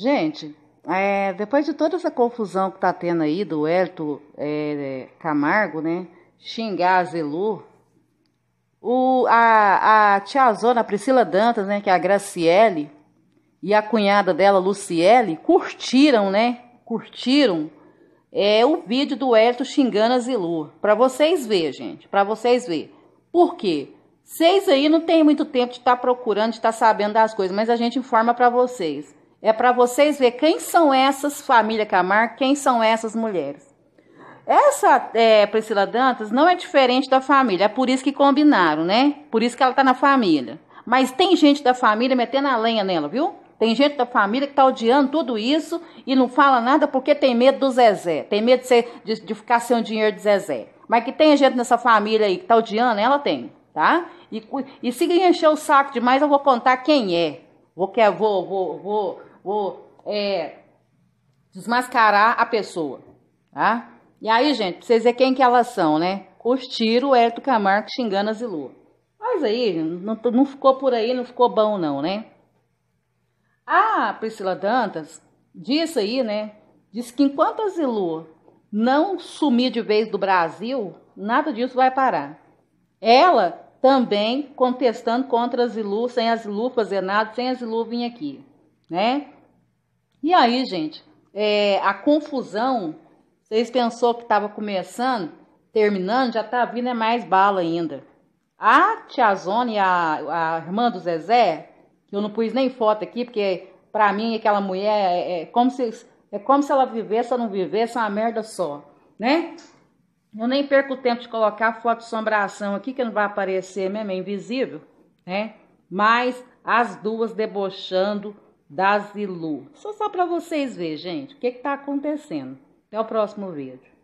Gente, é, depois de toda essa confusão que tá tendo aí do Hélio é, Camargo, né? Xingar a Zelu, o, a, a tiazona Priscila Dantas, né? Que é a Graciele, e a cunhada dela, Luciele, curtiram, né? Curtiram é o vídeo do Hélio xingando a Zilu. Para vocês ver, gente. Para vocês ver. Por quê? Vocês aí não tem muito tempo de estar tá procurando, de estar tá sabendo das coisas, mas a gente informa para vocês. É para vocês ver quem são essas família Camar, quem são essas mulheres. Essa é, Priscila Dantas não é diferente da família, é por isso que combinaram, né? Por isso que ela tá na família. Mas tem gente da família metendo a lenha nela, viu? Tem gente da família que tá odiando tudo isso e não fala nada porque tem medo do Zezé, tem medo de, ser, de, de ficar sem o dinheiro de Zezé. Mas que tem gente nessa família aí que tá odiando, ela tem, tá? E, e se encher o saco demais, eu vou contar quem é, Vou, quer, é, vou, vou, vou, vou é, desmascarar a pessoa, tá? E aí, gente, pra vocês verem quem que elas são, né? Curtiram o Hélio Camargo xingando a Zilu. Mas aí, não, não ficou por aí, não ficou bom não, né? A Priscila Dantas disse aí, né? disse que enquanto a Zilu não sumir de vez do Brasil, nada disso vai parar. Ela também contestando contra as Zilu, sem as Zilu fazer nada, sem as Zilu vir aqui, né? E aí, gente, é, a confusão, vocês pensou que estava começando, terminando, já tá vindo é mais bala ainda. A tia Zone, a, a irmã do Zezé, que eu não pus nem foto aqui, porque para mim aquela mulher é, é, como se é como se ela vivesse ou não vivesse é uma merda só, né? Eu nem perco o tempo de colocar a foto de assombração aqui, que não vai aparecer mesmo, é invisível, né? Mas as duas debochando da Zilu. Só só para vocês verem, gente, o que está acontecendo. Até o próximo vídeo.